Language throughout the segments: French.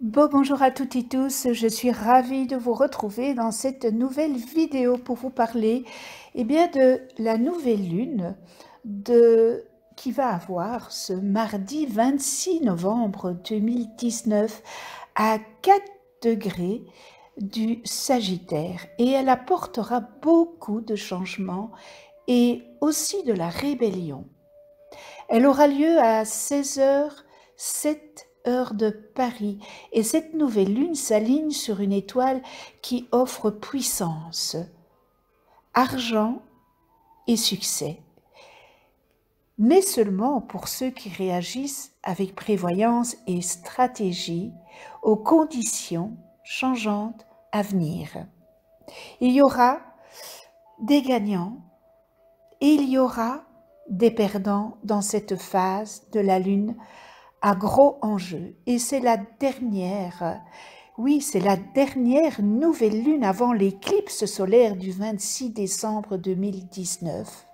bonjour à toutes et tous, je suis ravie de vous retrouver dans cette nouvelle vidéo pour vous parler eh bien, de la nouvelle lune de, qui va avoir ce mardi 26 novembre 2019 à 4 degrés du Sagittaire et elle apportera beaucoup de changements et aussi de la rébellion. Elle aura lieu à 16h07 heure de Paris. Et cette nouvelle lune s'aligne sur une étoile qui offre puissance, argent et succès. Mais seulement pour ceux qui réagissent avec prévoyance et stratégie aux conditions changeantes à venir. Il y aura des gagnants et il y aura des perdants dans cette phase de la Lune à gros enjeu Et c'est la dernière, oui, c'est la dernière nouvelle lune avant l'éclipse solaire du 26 décembre 2019.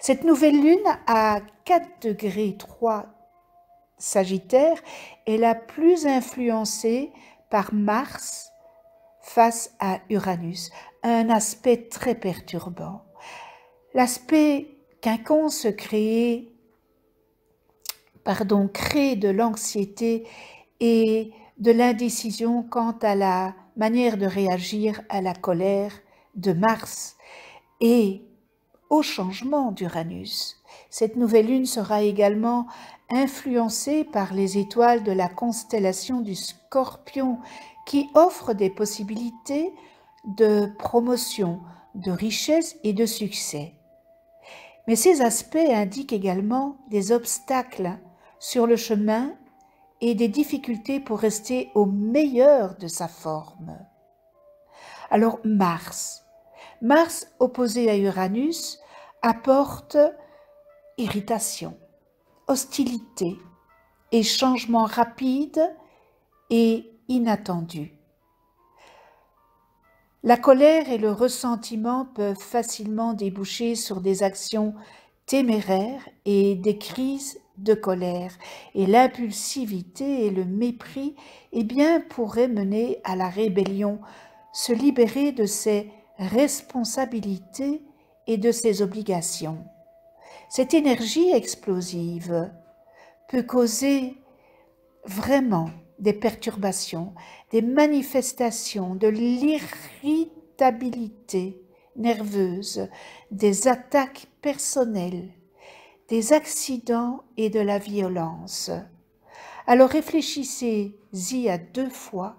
Cette nouvelle lune à 4 degrés 3 Sagittaire est la plus influencée par Mars face à Uranus, un aspect très perturbant. L'aspect se crée pardon, crée de l'anxiété et de l'indécision quant à la manière de réagir à la colère de Mars et au changement d'Uranus. Cette nouvelle lune sera également influencée par les étoiles de la constellation du Scorpion qui offrent des possibilités de promotion, de richesse et de succès. Mais ces aspects indiquent également des obstacles sur le chemin et des difficultés pour rester au meilleur de sa forme. Alors Mars, Mars opposé à Uranus, apporte irritation, hostilité et changement rapide et inattendu. La colère et le ressentiment peuvent facilement déboucher sur des actions téméraires et des crises de colère et l'impulsivité et le mépris eh bien, pourraient mener à la rébellion, se libérer de ses responsabilités et de ses obligations. Cette énergie explosive peut causer vraiment des perturbations, des manifestations de l'irritabilité nerveuse, des attaques personnelles, des accidents et de la violence. Alors réfléchissez-y à deux fois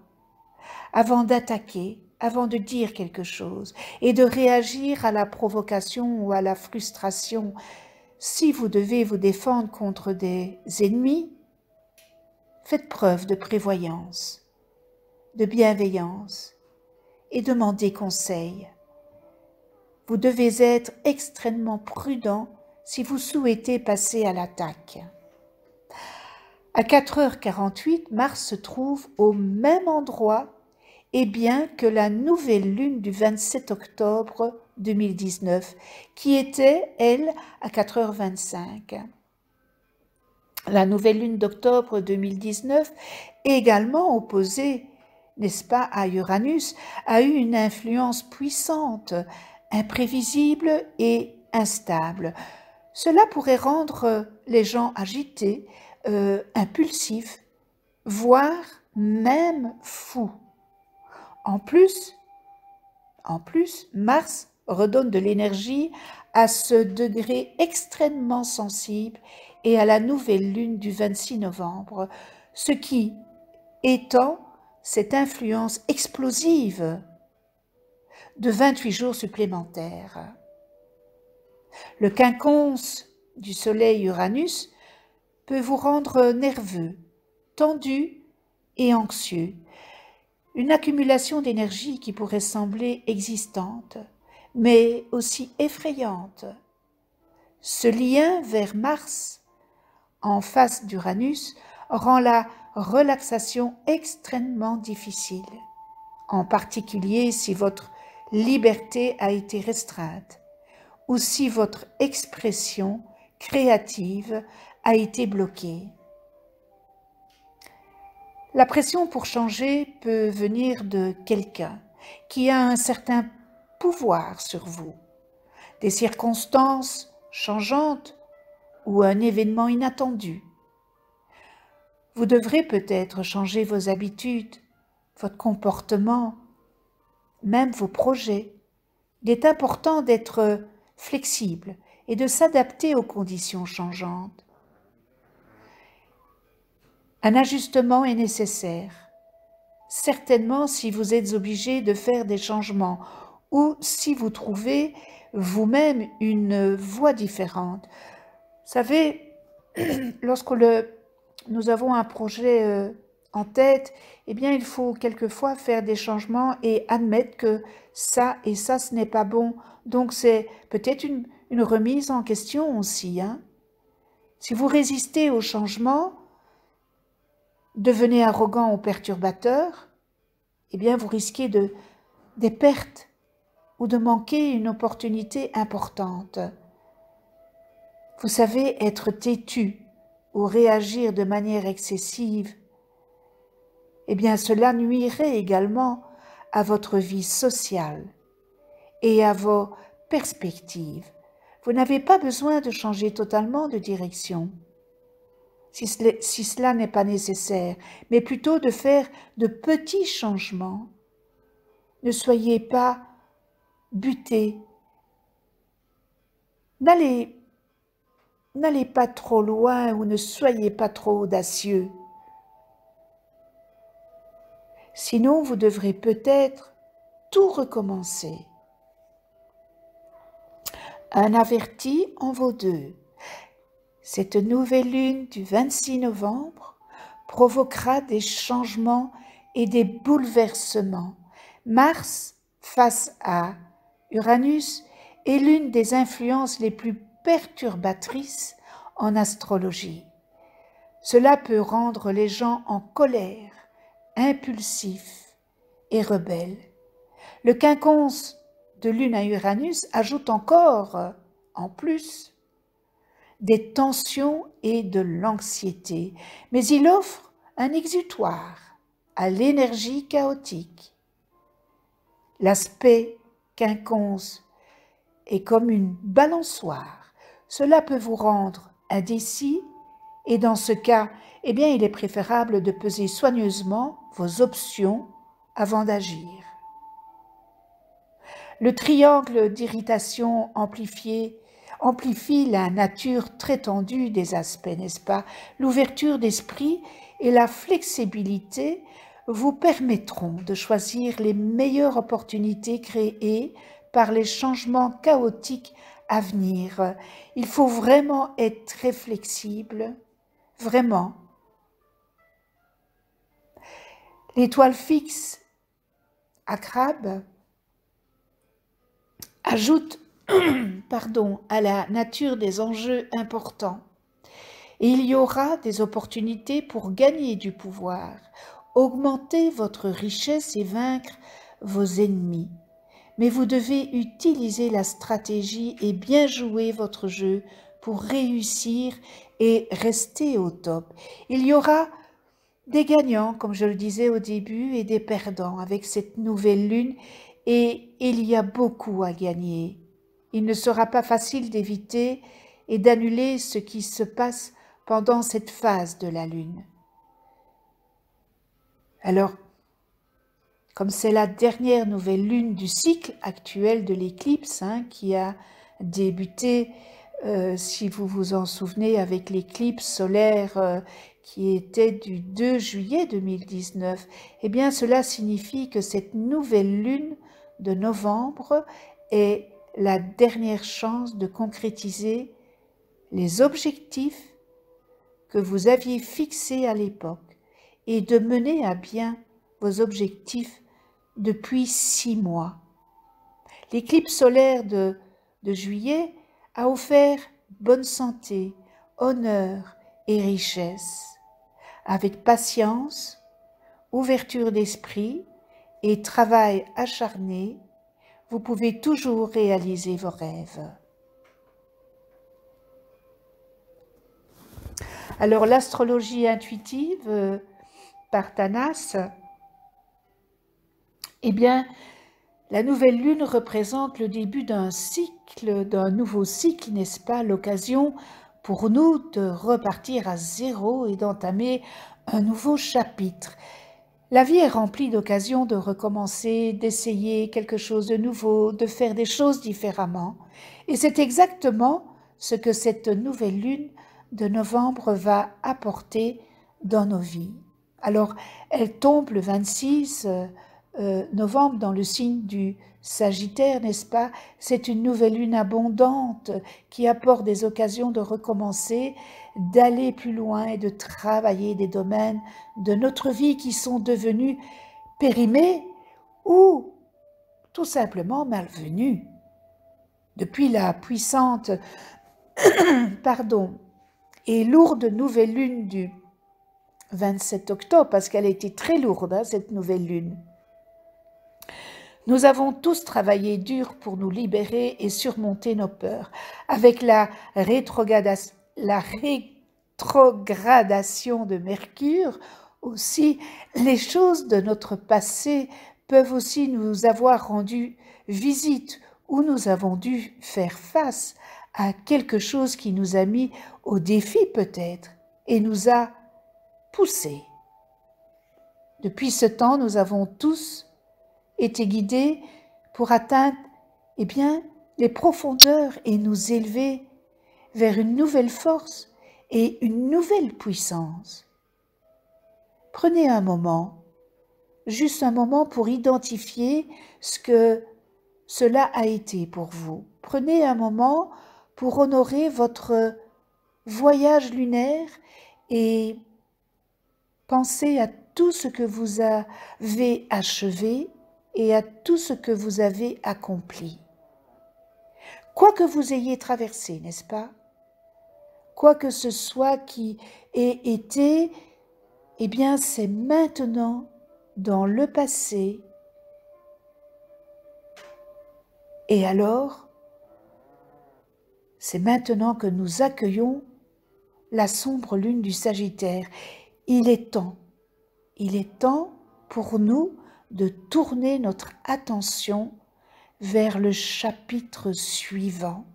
avant d'attaquer, avant de dire quelque chose et de réagir à la provocation ou à la frustration. Si vous devez vous défendre contre des ennemis, faites preuve de prévoyance, de bienveillance et demandez conseil. Vous devez être extrêmement prudent si vous souhaitez passer à l'attaque. À 4h48, Mars se trouve au même endroit et bien que la nouvelle lune du 27 octobre 2019, qui était, elle, à 4h25. La nouvelle lune d'octobre 2019, également opposée, n'est-ce pas, à Uranus, a eu une influence puissante, imprévisible et instable cela pourrait rendre euh, les gens agités, euh, impulsifs, voire même fous. En plus, en plus, Mars redonne de l'énergie à ce degré extrêmement sensible et à la nouvelle lune du 26 novembre, ce qui étend cette influence explosive de 28 jours supplémentaires. Le quinconce du soleil Uranus peut vous rendre nerveux, tendu et anxieux. Une accumulation d'énergie qui pourrait sembler existante, mais aussi effrayante. Ce lien vers Mars, en face d'Uranus, rend la relaxation extrêmement difficile, en particulier si votre liberté a été restreinte ou si votre expression créative a été bloquée. La pression pour changer peut venir de quelqu'un qui a un certain pouvoir sur vous, des circonstances changeantes ou un événement inattendu. Vous devrez peut-être changer vos habitudes, votre comportement, même vos projets. Il est important d'être flexible et de s'adapter aux conditions changeantes. Un ajustement est nécessaire, certainement si vous êtes obligé de faire des changements ou si vous trouvez vous-même une voie différente. Vous savez, lorsque nous avons un projet euh, en tête, eh bien, il faut quelquefois faire des changements et admettre que ça et ça, ce n'est pas bon. Donc, c'est peut-être une, remise en question aussi. Hein. Si vous résistez au changement, devenez arrogant ou perturbateur, eh bien, vous risquez de, des pertes ou de manquer une opportunité importante. Vous savez, être têtu ou réagir de manière excessive eh bien cela nuirait également à votre vie sociale et à vos perspectives. Vous n'avez pas besoin de changer totalement de direction si, cela n'est pas nécessaire, mais plutôt de faire de petits changements. Ne soyez pas buté. N'allez, n'allez pas trop loin ou ne soyez pas trop audacieux. Sinon, vous devrez peut-être tout recommencer. Un averti en vaut deux. Cette nouvelle lune du 26 novembre provoquera des changements et des bouleversements. Mars face à Uranus est l'une des influences les plus perturbatrices en astrologie. Cela peut rendre les gens en colère, impulsif et rebelle. Le quinconce de Lune à Uranus ajoute encore, en plus, des tensions et de l'anxiété, mais il offre un exutoire à l'énergie chaotique. L'aspect quinconce est comme une balançoire. Cela peut vous rendre indécis et dans ce cas, eh bien, il est préférable de peser soigneusement vos options avant d'agir. Le triangle d'irritation amplifié amplifie la nature très tendue des aspects, n'est-ce pas L'ouverture d'esprit et la flexibilité vous permettront de choisir les meilleures opportunités créées par les changements chaotiques à venir. Il faut vraiment être très flexible vraiment. L'étoile fixe à crabe ajoute pardon, à la nature des enjeux importants. il y aura des opportunités pour gagner du pouvoir, augmenter votre richesse et vaincre vos ennemis. Mais vous devez utiliser la stratégie et bien jouer votre jeu pour réussir et rester au top. Il y aura des gagnants, comme je le disais au début, et des perdants avec cette nouvelle lune, et il y a beaucoup à gagner. Il ne sera pas facile d'éviter et d'annuler ce qui se passe pendant cette phase de la lune. Alors, comme c'est la dernière nouvelle lune du cycle actuel de l'éclipse hein, qui a débuté euh, si vous vous en souvenez, avec l'éclipse solaire euh, qui était du 2 juillet 2019, eh bien cela signifie que cette nouvelle lune de novembre est la dernière chance de concrétiser les objectifs que vous aviez fixés à l'époque et de mener à bien vos objectifs depuis six mois. L'éclipse solaire de, de juillet a offert bonne santé, honneur et richesse, avec patience, ouverture d'esprit et travail acharné, vous pouvez toujours réaliser vos rêves. Alors l'astrologie intuitive euh, par Thanas, eh bien, la nouvelle lune représente le début d'un cycle, d'un nouveau cycle, n'est-ce pas L'occasion pour nous de repartir à zéro et d'entamer un nouveau chapitre. La vie est remplie d'occasions de recommencer, d'essayer quelque chose de nouveau, de faire des choses différemment. Et c'est exactement ce que cette nouvelle lune de novembre va apporter dans nos vies. Alors, elle tombe le 26 euh, novembre dans le signe du Sagittaire, n'est-ce pas C'est une nouvelle lune abondante qui apporte des occasions de recommencer, d'aller plus loin et de travailler des domaines de notre vie qui sont devenus périmés ou tout simplement malvenus. Depuis la puissante pardon, et lourde nouvelle lune du 27 octobre, parce qu'elle été très lourde, hein, cette nouvelle lune, nous avons tous travaillé dur pour nous libérer et surmonter nos peurs. Avec la, rétrogradation, de Mercure aussi, les choses de notre passé peuvent aussi nous avoir rendu visite où nous avons dû faire face à quelque chose qui nous a mis au défi peut-être et nous a poussés. Depuis ce temps, nous avons tous était guidé pour atteindre eh bien, les profondeurs et nous élever vers une nouvelle force et une nouvelle puissance. Prenez un moment, juste un moment pour identifier ce que cela a été pour vous. Prenez un moment pour honorer votre voyage lunaire et pensez à tout ce que vous avez achevé et à tout ce que vous avez accompli. Quoi que vous ayez traversé, n'est-ce pas Quoi que ce soit qui ait été, eh bien c'est maintenant dans le passé. Et alors, c'est maintenant que nous accueillons la sombre lune du Sagittaire. Il est temps, il est temps pour nous de tourner notre attention vers le chapitre suivant,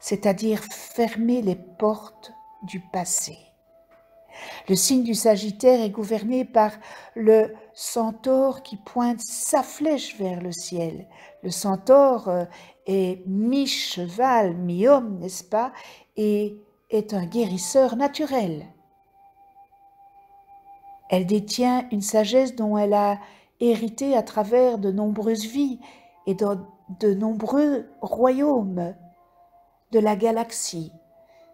c'est-à-dire fermer les portes du passé. Le signe du Sagittaire est gouverné par le centaure qui pointe sa flèche vers le ciel. Le centaure euh, est mi-cheval, mi-homme, n'est-ce pas, et est un guérisseur naturel. Elle détient une sagesse dont elle a héritée à travers de nombreuses vies et de, de nombreux royaumes de la galaxie.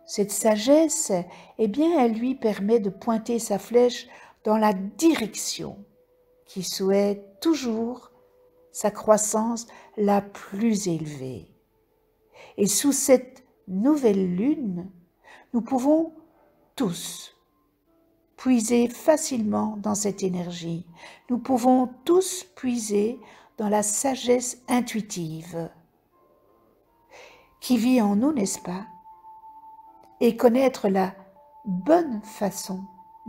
Cette sagesse, eh bien, elle lui permet de pointer sa flèche dans la direction qui souhaite toujours sa croissance la plus élevée. Et sous cette nouvelle lune, nous pouvons tous puiser facilement dans cette énergie. Nous pouvons tous puiser dans la sagesse intuitive qui vit en nous, n'est-ce pas Et connaître la bonne façon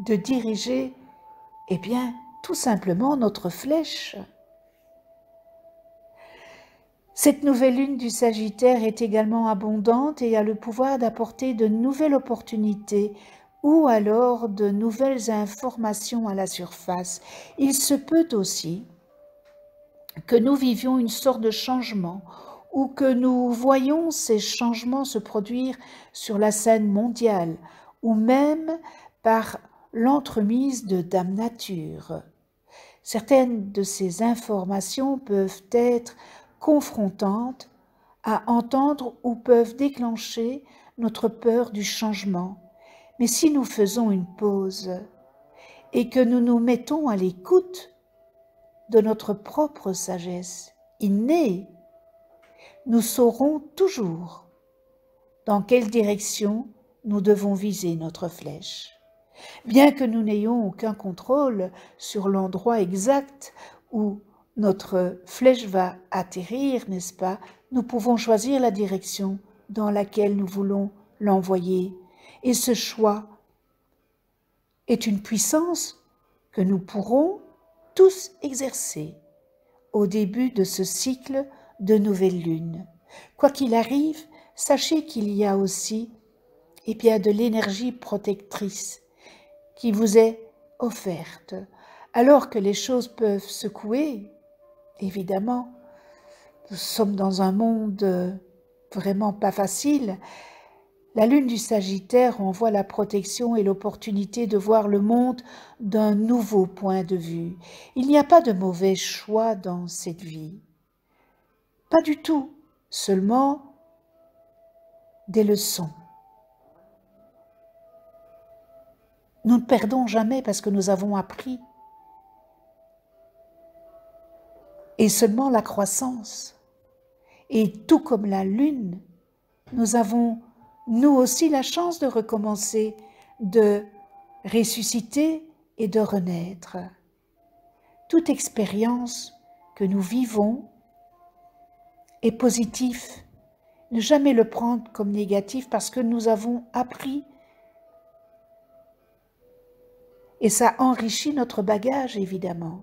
de diriger, eh bien, tout simplement notre flèche. Cette nouvelle lune du Sagittaire est également abondante et a le pouvoir d'apporter de nouvelles opportunités ou alors de nouvelles informations à la surface. Il se peut aussi que nous vivions une sorte de changement ou que nous voyions ces changements se produire sur la scène mondiale ou même par l'entremise de Dame Nature. Certaines de ces informations peuvent être confrontantes à entendre ou peuvent déclencher notre peur du changement, mais si nous faisons une pause et que nous nous mettons à l'écoute de notre propre sagesse innée, nous saurons toujours dans quelle direction nous devons viser notre flèche. Bien que nous n'ayons aucun contrôle sur l'endroit exact où notre flèche va atterrir, n'est-ce pas, nous pouvons choisir la direction dans laquelle nous voulons l'envoyer et ce choix est une puissance que nous pourrons tous exercer au début de ce cycle de nouvelle lune. Quoi qu'il arrive, sachez qu'il y a aussi eh bien, de l'énergie protectrice qui vous est offerte. Alors que les choses peuvent secouer, évidemment, nous sommes dans un monde euh, vraiment pas facile, la lune du Sagittaire envoie la protection et l'opportunité de voir le monde d'un nouveau point de vue. Il n'y a pas de mauvais choix dans cette vie. Pas du tout, seulement des leçons. Nous ne perdons jamais parce que nous avons appris. Et seulement la croissance. Et tout comme la lune, nous avons nous aussi la chance de recommencer, de ressusciter et de renaître. Toute expérience que nous vivons est positive. Ne jamais le prendre comme négatif parce que nous avons appris et ça enrichit notre bagage évidemment.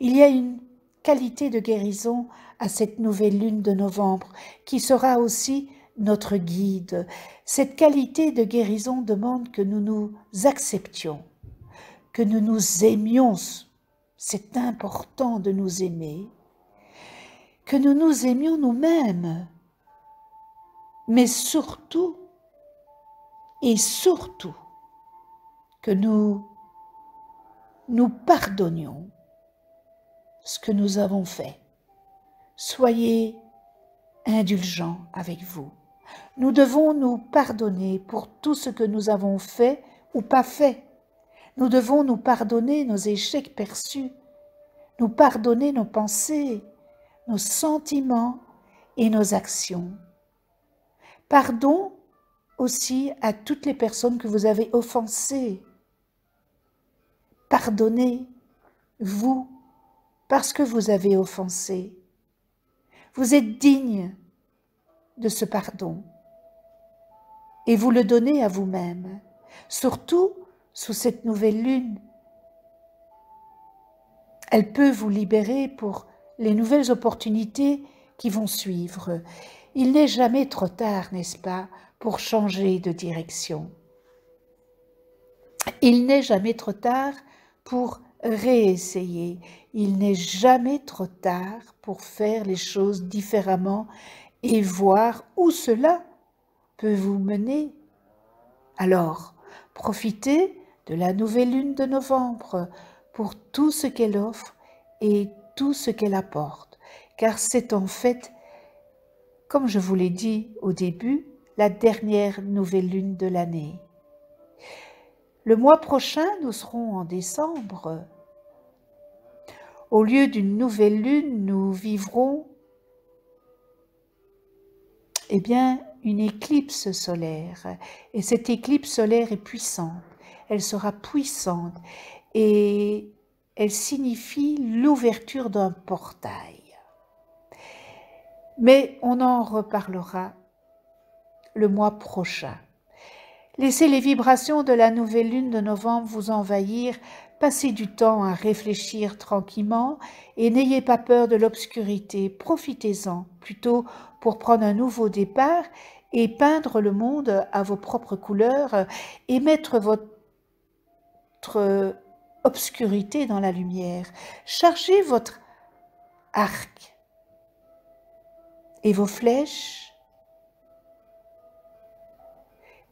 Il y a une qualité de guérison à cette nouvelle lune de novembre qui sera aussi notre guide. Cette qualité de guérison demande que nous nous acceptions, que nous nous aimions. C'est important de nous aimer. Que nous nous aimions nous-mêmes. Mais surtout, et surtout, que nous nous pardonnions ce que nous avons fait. Soyez indulgents avec vous. Nous devons nous pardonner pour tout ce que nous avons fait ou pas fait. Nous devons nous pardonner nos échecs perçus, nous pardonner nos pensées, nos sentiments et nos actions. Pardon aussi à toutes les personnes que vous avez offensées. Pardonnez, vous, parce que vous avez offensé. Vous êtes digne de ce pardon et vous le donnez à vous-même, surtout sous cette nouvelle lune. Elle peut vous libérer pour les nouvelles opportunités qui vont suivre. Il n'est jamais trop tard, n'est-ce pas, pour changer de direction. Il n'est jamais trop tard pour réessayer. Il n'est jamais trop tard pour faire les choses différemment et voir où cela peut vous mener. Alors, profitez de la nouvelle lune de novembre pour tout ce qu'elle offre et tout ce qu'elle apporte, car c'est en fait, comme je vous l'ai dit au début, la dernière nouvelle lune de l'année. Le mois prochain, nous serons en décembre. Au lieu d'une nouvelle lune, nous vivrons eh bien, une éclipse solaire. Et cette éclipse solaire est puissante. Elle sera puissante et elle signifie l'ouverture d'un portail. Mais on en reparlera le mois prochain. Laissez les vibrations de la nouvelle lune de novembre vous envahir Passez du temps à réfléchir tranquillement et n'ayez pas peur de l'obscurité, profitez-en plutôt pour prendre un nouveau départ et peindre le monde à vos propres couleurs et mettre votre obscurité dans la lumière. Chargez votre arc et vos flèches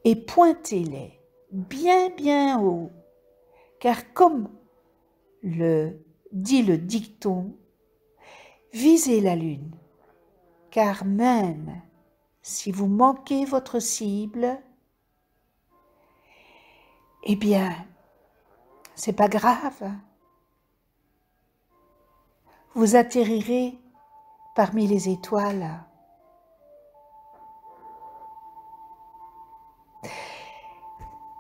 et pointez-les bien bien haut car comme le dit le dicton, visez la lune, car même si vous manquez votre cible, eh bien, c'est pas grave. Vous atterrirez parmi les étoiles.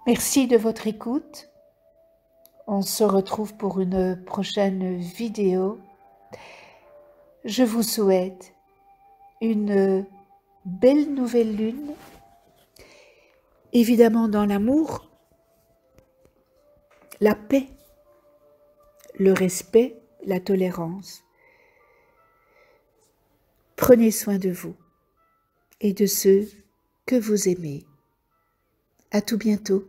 Merci de votre écoute. On se retrouve pour une prochaine vidéo. Je vous souhaite une belle nouvelle lune, évidemment dans l'amour, la paix, le respect, la tolérance. Prenez soin de vous et de ceux que vous aimez. À tout bientôt.